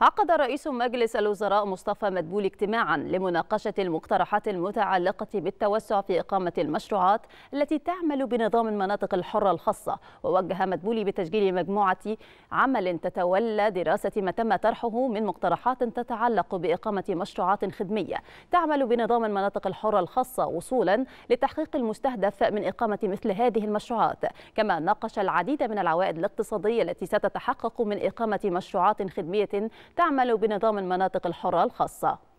عقد رئيس مجلس الوزراء مصطفى مدبول اجتماعا لمناقشة المقترحات المتعلقة بالتوسع في إقامة المشروعات التي تعمل بنظام المناطق الحرة الخاصة ووجه مدبولي بتشجيل مجموعة عمل تتولى دراسة ما تم طرحه من مقترحات تتعلق بإقامة مشروعات خدمية تعمل بنظام المناطق الحرة الخاصة وصولا لتحقيق المستهدف من إقامة مثل هذه المشروعات كما ناقش العديد من العوائد الاقتصادية التي ستتحقق من إقامة مشروعات خدمية تعمل بنظام المناطق الحرة الخاصة